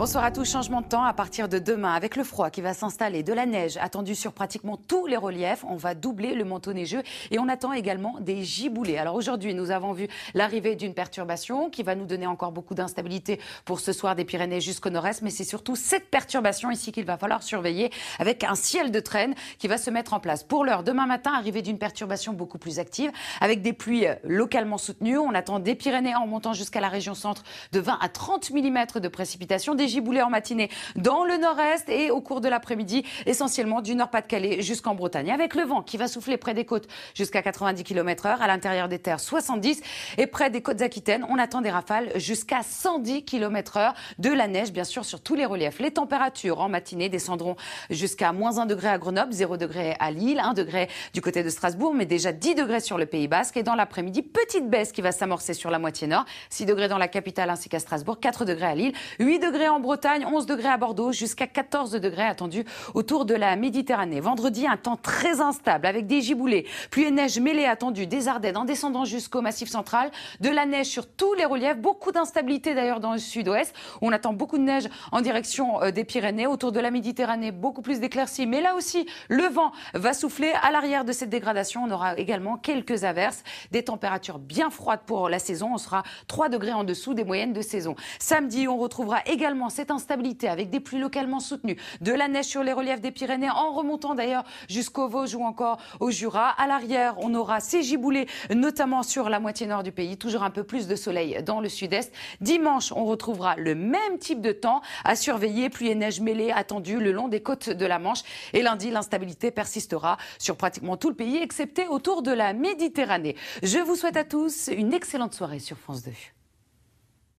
Bonsoir à tous. Changement de temps à partir de demain. Avec le froid qui va s'installer, de la neige attendue sur pratiquement tous les reliefs, on va doubler le manteau neigeux et on attend également des giboulées. Alors aujourd'hui, nous avons vu l'arrivée d'une perturbation qui va nous donner encore beaucoup d'instabilité pour ce soir des Pyrénées jusqu'au nord-est. Mais c'est surtout cette perturbation ici qu'il va falloir surveiller avec un ciel de traîne qui va se mettre en place. Pour l'heure, demain matin, arrivée d'une perturbation beaucoup plus active avec des pluies euh, localement soutenues. On attend des Pyrénées en montant jusqu'à la région centre de 20 à 30 mm de précipitations giboulées en matinée dans le nord-est et au cours de l'après-midi, essentiellement du nord-pas-de-Calais jusqu'en Bretagne. Avec le vent qui va souffler près des côtes jusqu'à 90 km/h, à l'intérieur des terres 70 et près des côtes aquitaines, on attend des rafales jusqu'à 110 km/h. De la neige, bien sûr, sur tous les reliefs. Les températures en matinée descendront jusqu'à moins 1 degré à Grenoble, 0 degré à Lille, 1 degré du côté de Strasbourg, mais déjà 10 degrés sur le Pays Basque. Et dans l'après-midi, petite baisse qui va s'amorcer sur la moitié nord, 6 degrés dans la capitale ainsi qu'à Strasbourg, 4 degrés à Lille, 8 degrés en Bretagne, 11 degrés à Bordeaux, jusqu'à 14 degrés attendus autour de la Méditerranée. Vendredi, un temps très instable avec des giboulées, pluie et neige mêlées attendues des Ardennes en descendant jusqu'au Massif central, de la neige sur tous les reliefs, beaucoup d'instabilité d'ailleurs dans le sud-ouest. On attend beaucoup de neige en direction euh, des Pyrénées, autour de la Méditerranée, beaucoup plus d'éclaircies. Mais là aussi, le vent va souffler. À l'arrière de cette dégradation, on aura également quelques averses, des températures bien froides pour la saison. On sera 3 degrés en dessous des moyennes de saison. Samedi, on retrouvera également cette instabilité avec des pluies localement soutenues, de la neige sur les reliefs des Pyrénées en remontant d'ailleurs jusqu'aux Vosges ou encore au Jura. À l'arrière, on aura ces giboulées, notamment sur la moitié nord du pays, toujours un peu plus de soleil dans le sud-est. Dimanche, on retrouvera le même type de temps à surveiller, pluie et neige mêlées attendues le long des côtes de la Manche. Et lundi, l'instabilité persistera sur pratiquement tout le pays, excepté autour de la Méditerranée. Je vous souhaite à tous une excellente soirée sur France 2.